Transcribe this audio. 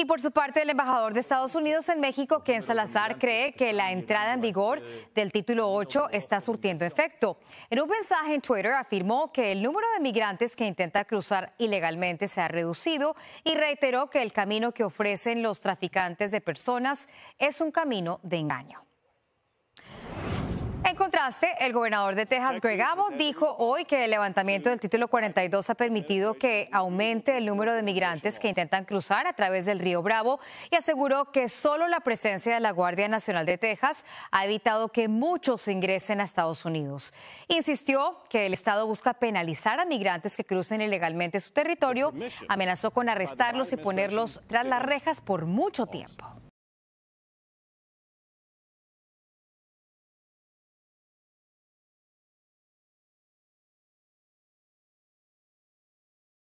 Y por su parte, el embajador de Estados Unidos en México, Ken Salazar, cree que la entrada en vigor este del título 8 está surtiendo efecto. En un mensaje en Twitter afirmó que el número de migrantes que intenta cruzar ilegalmente se ha reducido y reiteró que el camino que ofrecen los traficantes de personas es un camino de engaño. En contraste, el gobernador de Texas, Greg Abbott, dijo hoy que el levantamiento del título 42 ha permitido que aumente el número de migrantes que intentan cruzar a través del río Bravo y aseguró que solo la presencia de la Guardia Nacional de Texas ha evitado que muchos ingresen a Estados Unidos. Insistió que el Estado busca penalizar a migrantes que crucen ilegalmente su territorio, amenazó con arrestarlos y ponerlos tras las rejas por mucho tiempo.